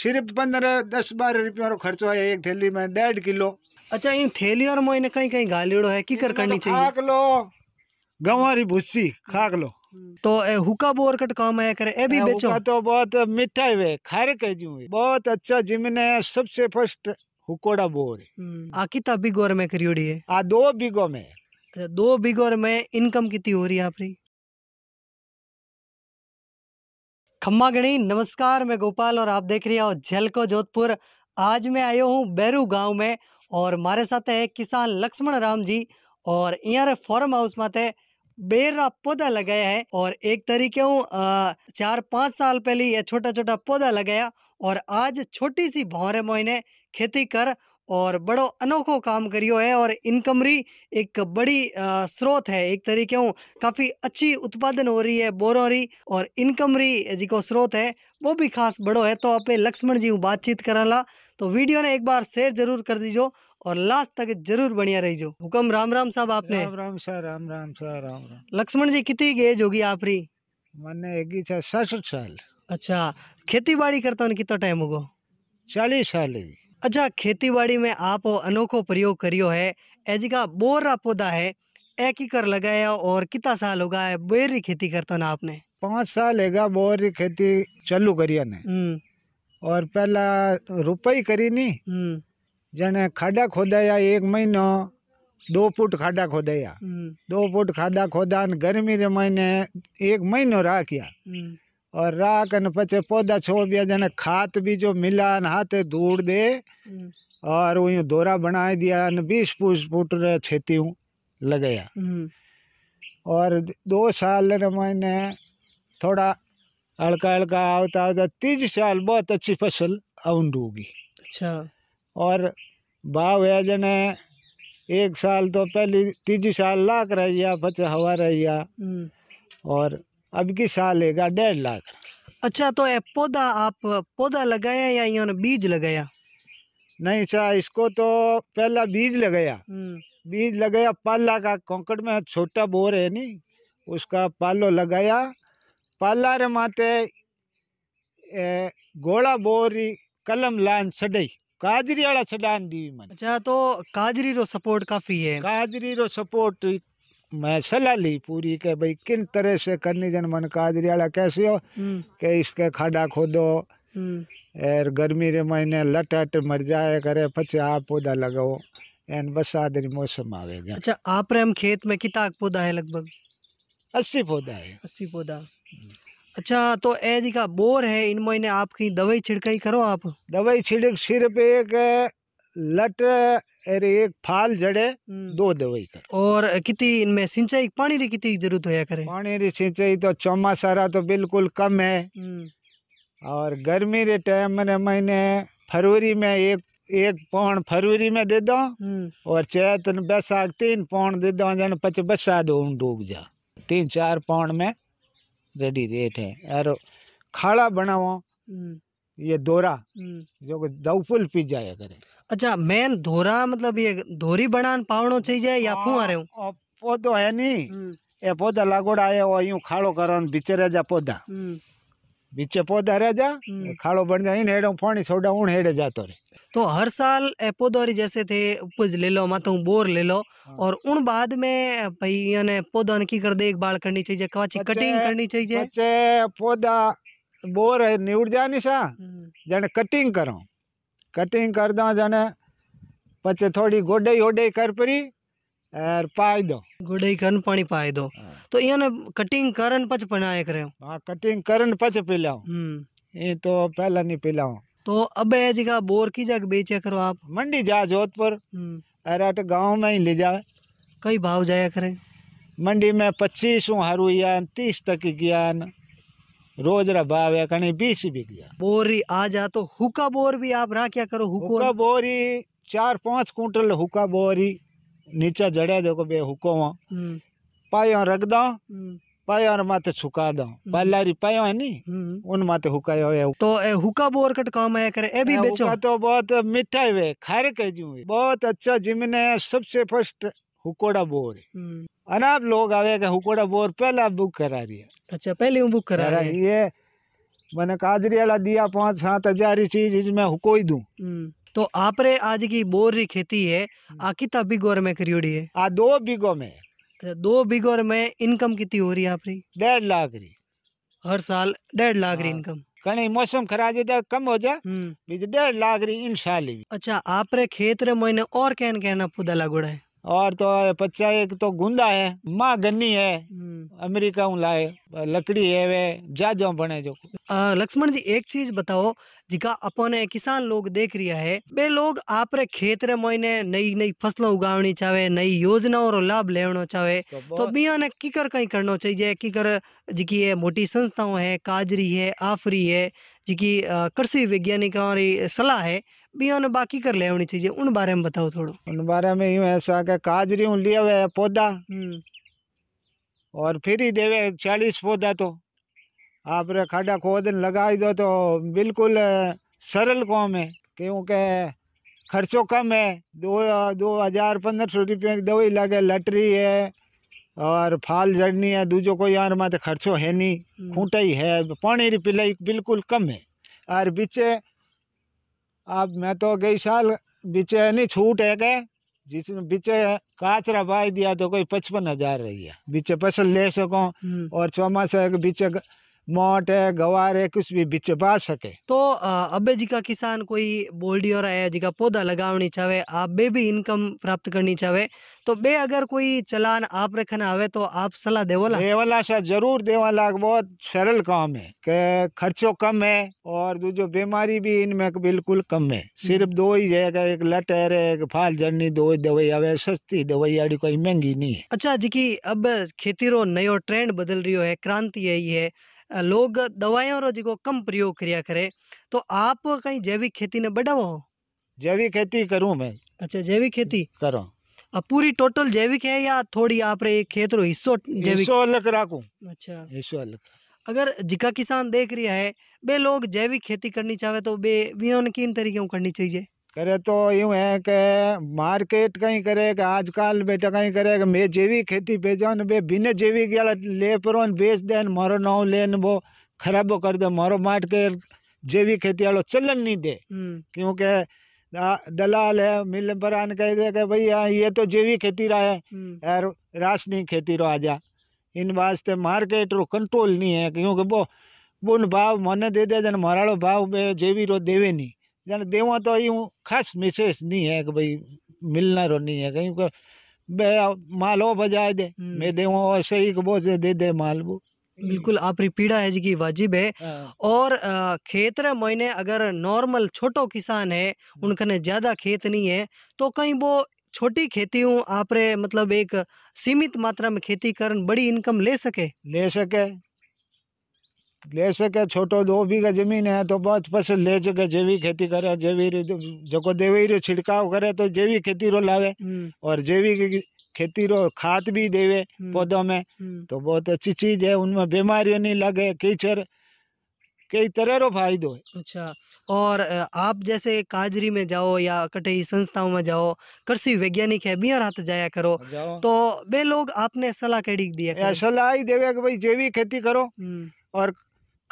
सिर्फ पंद्रह दस ॿारहं रुपया वारो ख़र्चो है एक थैली में डेढ़ किलो अच्छा इन थैली और मोइन कहीं कहीं गालियोड़ो है की कर करनी तो चाहिए खाक लो गंवारी भूसी खाक लो तो ए हुक्का बोर कट काम है करे ए भी बेचो तो बहुत मीठा है खैर कह जी बहुत अच्छा जिमन है सबसे फर्स्ट हुकोड़ा बोर है हम्म। आ कितना बिगोर में करियोड़ी है आ दो बिगो में अच्छा, दो बिगोर में इनकम कितनी हो रही है आपकी खम्मा गणी नमस्कार मैं गोपाल और आप देख रहे हो झलको जोधपुर आज मैं आयो हूँ बैरू गांव में और मारे साथ है किसान लक्ष्मण राम जी और यहाँ फार्म हाउस माते बेर पौधा लगाया है और एक तरीके हूँ चार पाँच साल पहले ये छोटा छोटा पौधा लगाया और आज छोटी सी भौरे मोहिने खेती कर और बड़ो अनोखो काम करियो है और इनकम री एक बड़ी स्रोत है एक तरीके हूँ काफ़ी अच्छी उत्पादन हो रही है बोरों री और इनकमरी जी को स्रोत है वो भी खास बड़ो है तो आप लक्ष्मण जी बातचीत कराला तो वीडियो ने एक बार शेयर जरूर कर दीजो और लास्ट तक जरूर बढ़िया जो हुक्म राम राम साहब आपने राम राम शाह राम राम शाह राम राम लक्ष्मण जी कितनी एज होगी आप री मैंने एक साठ साल अच्छा खेती बाड़ी करता हूँ कितना टाइम होगा चालीस साल ही खेतीबाड़ी में आप अनोखो प्रयोग करियो है एजिका बोर रा पौधा है एक ही कर लगाया और कितना साल होगा है बोर की खेती करता ना आपने पांच साल है बोर की खेती चालू करिया ने हम्म। और पहला रुपई करी नी हम्म। जने खाडा खोदाया एक महीनो दो फुट खाडा खोदाया हम्म। दो फुट खाडा खोदा गर्मी रे महीने एक महीनो रा किया और राखन पचे पौधा छोड़ दिया जन खाद भी जो मिला हाथे धूल दे हम्म। और वो दौरा दोरा बना दिया न बीस फूट फूट छेती हूँ लगाया हम्म। और दो साल न मैंने थोड़ा हल्का हल्का आवता आवता तीज साल बहुत अच्छी फसल अवन डूबी अच्छा और भाव है जने एक साल तो पहली तीज साल लाख रहिया पचे हवा रहिया हम्म। और अब की साल लेगा डेढ़ लाख अच्छा तो ये पौधा आप पौधा लगाया या इन्होंने बीज लगाया नहीं चाह इसको तो पहला बीज लगाया हम्म। बीज लगाया पाला का कोंकड़ में छोटा बोर है नहीं उसका पालो लगाया पाला रे माते गोला बोरी कलम लान छड़ी काजरी वाला छड़ान दी मन अच्छा तो काजरी रो सपोर्ट काफी है काजरी रो सपोर्ट मैं सलाह ली पूरी के भाई किन तरह से करनी जन मन का आजरियाला कैसे हो हम्म। के इसके खाडा खोदो हम्म। एर गर्मी के महीने लट अट मर जाए करे पचे आप पौधा लगाओ एन बरसात मौसम गया अच्छा आप हम खेत में कितना पौधा है लगभग अस्सी पौधा है अस्सी पौधा अच्छा तो ए जी का बोर है इन महीने आपकी दवाई छिड़काई करो आप दवाई छिड़क सिर्फ एक लट अरे एक फाल जड़े हम्म। दो दवाई कर और कितनी इनमें सिंचाई पानी री कितनी जरूरत होया करे पानी री सिंचाई तो चौमा सारा तो बिल्कुल कम है हम्म। और गर्मी रे टाइम ने महीने फरवरी में एक एक पौन फरवरी में दे दो हम्म। और चैतन बैसाख तीन पौन दे दो जन पच बसा दो डूब जा तीन चार पौन में रेडी रेट है और खाड़ा बनाओ ये दोरा जो दउफुल पी जाया करें अच्छा मेन धोरा मतलब ये धोरी बनान पावणो થઈ જાય યા रे હું પોદો હે ની એ પોદા લાગોડા આયો હોય હું ખાળો કરન બીચે जा પોદા બીચે પોદા રાજા जा हम्म। खाड़ो बन ને હેડો પાણી સોડા ઉણ હેડે જાતો રે तो हर साल ए पौधौरी जैसे थे उपज ले लो माता बोर ले लो हाँ। और उन बाद में भाई यानी पौधा की कर देखभाल करनी चाहिए कवाची कटिंग करनी चाहिए पौधा बोर है निउड़ जानी सा हम्म। जाने कटिंग करो कटिंग कर दो जाने पचे थोड़ी गोडई ओडई कर परी और पाई दो गोडई करन पानी पाई दो हाँ। तो इने कटिंग करन पच बनाए कर हां कटिंग करन पच पिलाओ हम्म ये तो पहला नहीं पिलाओ तो अब है जगह बोर की जगह बेचे करो आप मंडी जा जोधपुर हम्म। अरे तो गांव में ही ले जाए कई भाव जाया करें मंडी में पच्चीस हारू या तीस तक किया रोज रा भाव है कहीं बीस भी गया बोरी आ जा तो हुका बोर भी आप रहा क्या करो हुको हुका बोरी चार पांच कुंटल हुका बोरी नीचा जड़े देखो बे हुको वहाँ हम्म। पायो रख दो हम्म। पायो और माते छुका दो हम्म। पालारी पायो है नी उन माते हुका होया तो ए हुका बोर कट काम है करे ए भी बेचो तो बहुत मीठा है खारे कह जू बहुत अच्छा जिमने सबसे फर्स्ट हुकोड़ा बोर अनाब लोग आवे के हुकोड़ा बोर पहला बुक करा रही है अच्छा पहले हूँ बुक करा रही है मैंने कादरी वाला दिया पाँच सात हजार ही चीज इसमें हुको ही दूँ तो आप रे आज की बोर री खेती है आ कितना बिगोर में करियोड़ी है आ दो बिगो में अच्छा, दो बिगोर में इनकम कितनी हो रही है आप री डेढ़ लाख री हर साल डेढ़ लाख री इनकम कहीं मौसम खराब हो कम हो जाए डेढ़ लाख री इन अच्छा आप रे खेत रे मैंने और कहन कहना पौधा लगोड़ा है और तो बच्चा एक तो गुंदा है माँ गन्नी है हम्म। अमेरिका लाए लकड़ी है वे ज्यादा बने जो लक्ष्मण जी एक चीज बताओ जिका अपने किसान लोग देख रिया है बे लोग आप रे खेत रे मोइने नई नई फसल उगावनी चाहे नई योजनाओं रो लाभ लेवनो चाहे तो, तो बिया ने की कर कई करनो चाहिए की कर जिकी ये मोटी संस्थाओं है काजरी है आफरी है जिकी कृषि वैज्ञानिकों की सलाह है बिया ने बाकी कर लेवनी चाहिए उन बारे में बताओ थोड़ा उन बारे में यूं ऐसा के काजरी लिया हुआ है पौधा हम्म। और फ्री देवे चालीस पौधा तो आप खाडा खोदन लगाई दो तो बिल्कुल सरल कौम है क्योंकि खर्चो कम है दो दो हज़ार पंद्रह सौ रुपये की दवाई लगे लटरी है और फाल जड़नी है दूजो कोई यार मत खर्चो है नहीं हम्म। खूंटा ही है पानी री पिलाई बिल्कुल कम है और बीचे आप मैं तो गई साल बीचे नहीं छूट है क्या जिसमें बीचे काचरा बाई दिया तो कोई पचपन हजार रही है बीचे फसल ले सको हम्म। और चौमा से बीचे मोट है गवार है कुछ भी बीच पा सके तो अबे जी का किसान कोई और आया जी का पौधा लगावनी चाहे आप बे भी इनकम प्राप्त करनी चाहे तो बे अगर कोई चलान आप रखना आवे तो आप सलाह देवला देवला सा जरूर देवाला बहुत सरल काम है के खर्चो कम है और जो बीमारी भी इनमें बिल्कुल कम है हम्म। सिर्फ दो ही है एक लटर है एक फाल जड़नी दो दवाई आवे सस्ती दवाई आड़ी कोई महंगी नहीं है अच्छा जी की अब खेती रो नयो ट्रेंड बदल रही है क्रांति यही है लोग दवाइयों रो जिको कम प्रयोग करिया करे तो आप कहीं जैविक खेती ने हो जैविक खेती करूँ मैं अच्छा जैविक खेती करो अब पूरी टोटल जैविक है या थोड़ी आप रे खेत रो हिस्सो जैविक अलग राखू अच्छा हिस्सो अलग अगर जिका किसान देख रहा है बे लोग जैविक खेती करनी चाहे तो बे वे किन तरीके करनी चाहिए करे तो यूं है कि मार्केट कहीं करे के आजकल बेटा कहीं के मैं जेवी खेती पे जान बे बिने जेवी गया ले परोन बेच देन मारो नाव लेन वो खराब कर दे मारो माट के जेवी खेती वालों चलन नहीं दे हम्म। क्योंकि दलाल है मिल पर आन कह दे कि भैया ये तो जैविक खेती रहा है हम्म। यार रासायनिक खेती रो जा इन वास्ते मार्केट रो कंट्रोल नहीं है क्योंकि वो बुन भाव मन दे दे जन मराड़ो भाव बे जेवी रो देवे नहीं जाने देवा तो यूँ खास विशेष नहीं है कि भाई मिलना रो नहीं है कहीं को माल हो बजाय दे मैं देवा ऐसे ही बोझ दे दे माल वो बिल्कुल आपकी पीड़ा है जी की वाजिब है और खेत रे महीने अगर नॉर्मल छोटो किसान है उनकने ज़्यादा खेत नहीं है तो कहीं वो छोटी खेती हूँ आप रे मतलब एक सीमित मात्रा में खेती कर बड़ी इनकम ले सके ले सके ले सके छोटो दो बीघा जमीन है तो बहुत फसल ले सके जैविक खेती करे जैविक जो देवी रो छिड़काव करे तो जेवी खेती रो लावे हम्म। और जेवी खेती रो खाद भी देवे हम्म। पौधों में हम्म। तो बहुत अच्छी चीज है उनमें बीमारियां नहीं लगे कीचड़ कई तरह रो फायदो है अच्छा और आप जैसे काजरी में जाओ या कटई संस्थाओं में जाओ कृषि वैज्ञानिक है बिया रात जाया करो तो बे लोग आपने सलाह कैडी दिया सलाह ही देवे की भाई जैविक खेती करो और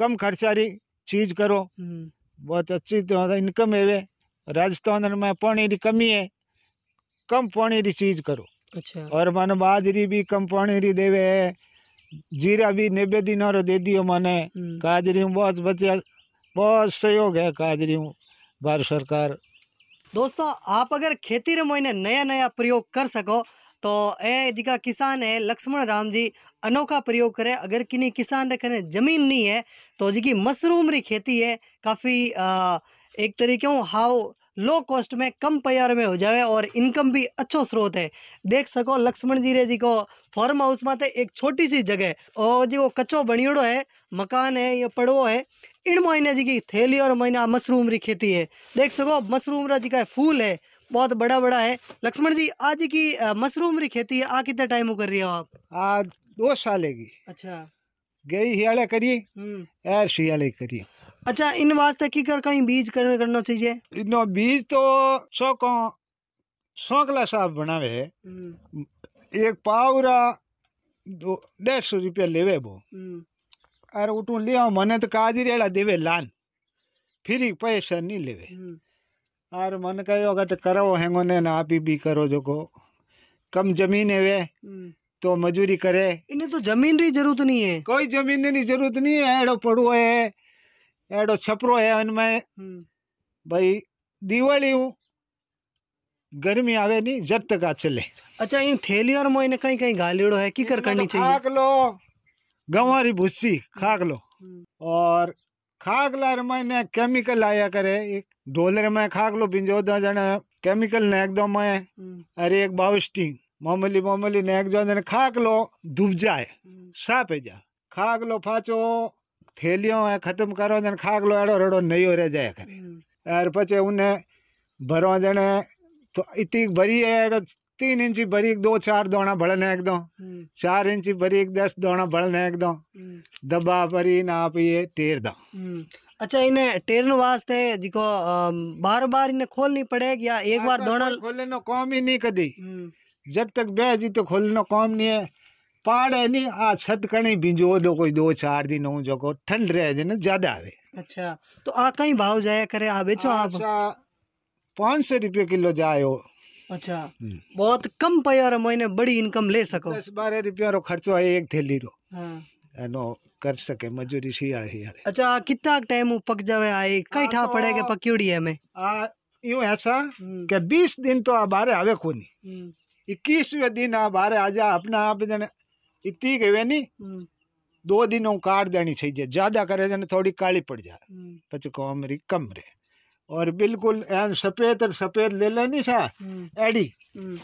कम खर्चारी चीज करो हम्म। बहुत अच्छी इनकम है राजस्थान में पानी की कमी है कम पानी की चीज करो अच्छा और माने बाजरी भी कम पानी री देवे जीरा भी नब्बे दिन और दे दियो माने हम्म। काजरी बहुत बच्चे बहुत सहयोग है काजरी भारत सरकार दोस्तों आप अगर खेती रे मोइने नया नया प्रयोग कर सको तो ए जिका किसान है लक्ष्मण राम जी अनोखा प्रयोग करे अगर किन्हीं किसान रे जमीन नहीं है तो जिकी मशरूम री खेती है काफ़ी एक तरीके हाव लो कॉस्ट में कम पैर में हो जाए और इनकम भी अच्छो स्रोत है देख सको लक्ष्मण जीरे जी को फार्म हाउस में एक छोटी सी जगह और जी वो कच्चो बनियोड़ो है मकान है या पड़वो है इन महीने जी की थैली और महीना मशरूम री खेती है देख सको मशरूम रा जी का फूल है बहुत बड़ा बड़ा है लक्ष्मण जी आज की मशरूम री खेती है आ कितने टाइम कर रही हो आप आज दो साल है अच्छा गई हियाले करिए सियाले हम्म। करिए अच्छा इन वास्ते की कर कहीं बीज करने करना चाहिए इन बीज तो शौक शौकला साहब बनावे है हम्म। एक पावरा दो डेढ़ सौ रुपया लेवे वो अरे उठू आओ मने तो काजी रेड़ा देवे लान फिर पैसा नहीं लेवे हम्म। अरे मन कहो अगर तो करो हेंगो ने ना आप ही भी करो जो को कम जमीन है वे हम्म। तो मजूरी करे इन्हें तो जमीन की जरूरत नहीं है कोई जमीन की जरूरत नहीं है एड़ो पड़ो है एडो छपरो है उनमें भाई दिवाली गर्मी आवे नहीं जब तक आ चले अच्छा इन थैली और मोइने कहीं कहीं गालिड़ो है की कर करनी चाहिए खाक लो गंवारी भूसी खाक लो और खाक लार में केमिकल आया करे एक डोलर में खाक लो बिंजो दो जने केमिकल ने दो में अरे एक बाउस्टिंग मामली मामली ने एक जो जने खाक लो डूब जाए साफ है जा खाक लो फाचो थैलियों है ख़त्म करो जन खाक लो अड़ो रड़ो नहीं हो रहा जाया करे हम्म। यार पचे उन्हें भरो जने तो इतनी भरी है तो तीन इंच भरी दो चार दोना भड़न हम्म। एक एकदम चार इंच भरी दस दोना भड़न एक एकदम दबा भरी ना पिए टेर दो हम्म। अच्छा इन्हें टेरने वास्ते जिको बार बार इन्हें खोलनी पड़ेगी या एक बार दोना खोलने काम ही नहीं कदी जब तक बह जी तो खोलना काम नहीं है पाड़े नहीं आ छत कणी भिंजो दो कोई दो चार दिन हो जो ठंड रह ना ज्यादा आवे अच्छा तो आ कहीं भाव जाया करे आ बेचो आप पाँच सौ रुपये किलो जायो अच्छा बहुत कम पाया रे महीने बड़ी इनकम ले सको दस बारह रुपया रो खर्चो है एक थैली रो हाँ। नो कर सके मजूरी सी आई है अच्छा कितना टाइम पक जावे आई कई ठा पड़ेगा पक्यूड़ी है में आ यूं ऐसा के बीस दिन तो आ बारे आवे कोनी इक्कीसवें दिन आ बारे आ जा अपना आप जने इतनी कहे नी हम्म। दो दिनों काट देनी चाहिए ज्यादा करे जन थोड़ी काली पड़ जाए हम्म। पच को मेरी कम रे और बिल्कुल एन सफेद और सफेद ले लेनी सा हम्म। एडी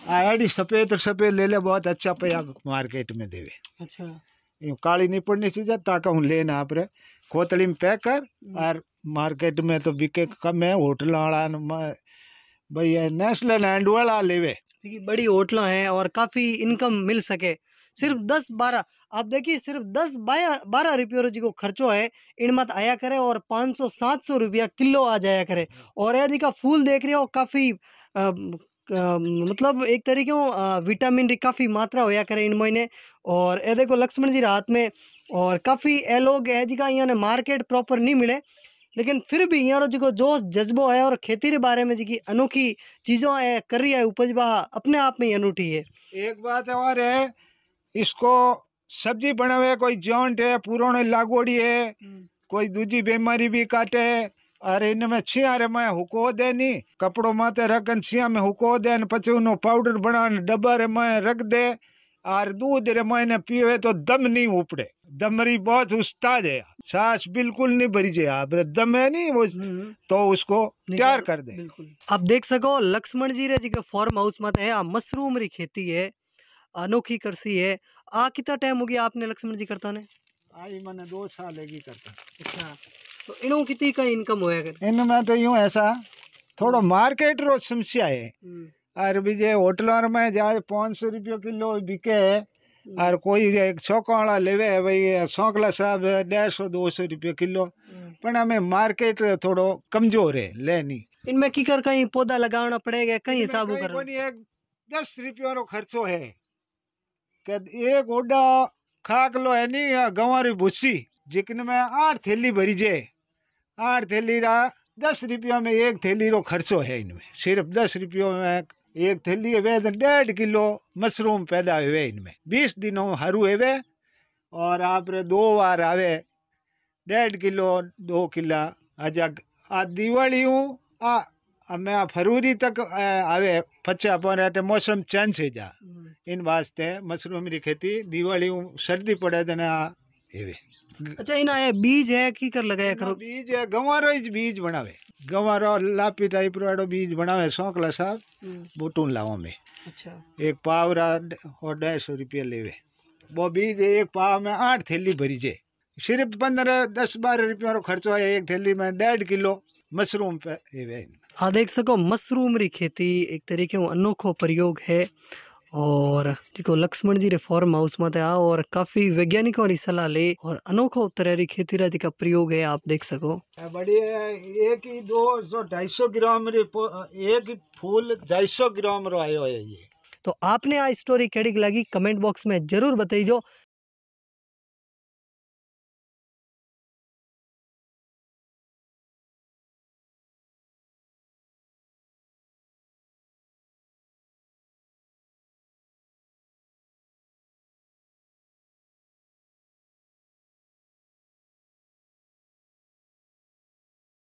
आ एडी सफेद और सफेद ले ले बहुत अच्छा पया मार्केट में देवे अच्छा यूँ काली नहीं पड़नी चाहिए ताका हूँ लेना आप रे खोतली में पैक कर और मार्केट में तो बिके कम है होटल वाला भैया नेस्ले लैंड वाला लेवे बड़ी होटल है और काफ़ी इनकम मिल सके सिर्फ दस बारह आप देखिए सिर्फ दस बारह बारह रुपये जी को खर्चो है इनमत आया करे और पाँच सौ सात सौ रुपया किलो आ जाया करे और यदि का फूल देख रहे हो काफ़ी मतलब एक तरीके विटामिन की काफ़ी मात्रा होया करे इन महीने और ये देखो लक्ष्मण जी रात में और काफ़ी ए लोग है जी का यहाँ मार्केट प्रॉपर नहीं मिले लेकिन फिर भी यहाँ जो जोश जज्बो है और खेती के बारे में जी की अनोखी चीज़ों है कर रही है उपज बा अपने आप में ही अनूठी है एक बात और है इसको सब्जी बनावे कोई जॉन्ट है पुराने लागोड़ी है हम्म। कोई दूजी बीमारी भी काटे अरे इनमें छिया रे मैं हुको नी कपड़ो माते रखन छिया में हुको दे पचे उनो पाउडर बना डब्बा रे मैं रख दे और दूध रे मैं पीवे तो दम नहीं उपड़े दमरी बहुत उस्ताद है सास बिल्कुल नहीं भरी जाए आप दम है नहीं वो हम्म, हम्म। तो उसको तैयार कर दे आप देख सको लक्ष्मण जी रे जी के फॉर्म हाउस में मशरूम री खेती है अनोखी कृषि है आ कितना टाइम हो गया आपने लक्ष्मण जी करता ने आई मैंने दो साल एक ही करता अच्छा तो इनो कितनी का इनकम होया कर इनमें तो यूं ऐसा थोड़ो मार्केट हम्म। रो समस्या है हम्म। और भी जे होटलों में जाए पाँच सौ रुपये किलो बिके है हम्म। और कोई एक छोकवाड़ा ले भाई छोकला साहब डेढ़ सौ दो सौ रुपये किलो पर हमें मार्केट थोड़ो कमजोर है लेनी इनमें की कर कहीं पौधा लगाना पड़ेगा कहीं हिसाब कर दस रुपये खर्चो है कि एक ओडा खाक लो है नी गंवारी भूसी जिकन में आठ थैली भरी जे आठ थैली रा दस रुपया में एक थैली रो खर्चो है इनमें सिर्फ दस रुपयों में एक थैली है डेढ़ किलो मशरूम पैदा हुए इनमें बीस दिनों हरू है और आप दो बार आवे डेढ़ किलो दो किला अजा आ दिवाली हूँ आ मैं फरवरी तक आवे फचा पर मौसम चेंज है जा इन वास्ते मशरूम ખેતી खेती दिवाली सर्दी पड़े આ એવી અચ્છા એના એ બીજ હે કી કર લગાયા કરો બીજ હે ગવારો જ બીજ બનાવે ગવારો લાપી ટાઈપ વાળો બીજ બનાવે સોકલા સાહેબ अच्छा एक पाव और ढाई सौ रुपया लेवे वो बीज एक पाव में आठ थैली भरी जे सिर्फ पंद्रह दस बारह रुपया रो खर्चो है एक थैली में डेढ़ किलो मशरूम पे आ देख सको मशरूम री खेती एक तरीके अनोखो प्रयोग है और जेको लक्ष्मण जी रे फॉर्म हाउस में आ और काफी वैज्ञानिकों की सलाह ले और अनोखा तरह है खेती रा का प्रयोग है आप देख सको बड़ी एक ही दो सौ ढाई सौ ग्राम एक फूल ढाई सौ ग्राम रो आयो है ये तो आपने आ स्टोरी केड़ी लगी कमेंट बॉक्स में जरूर बताइजो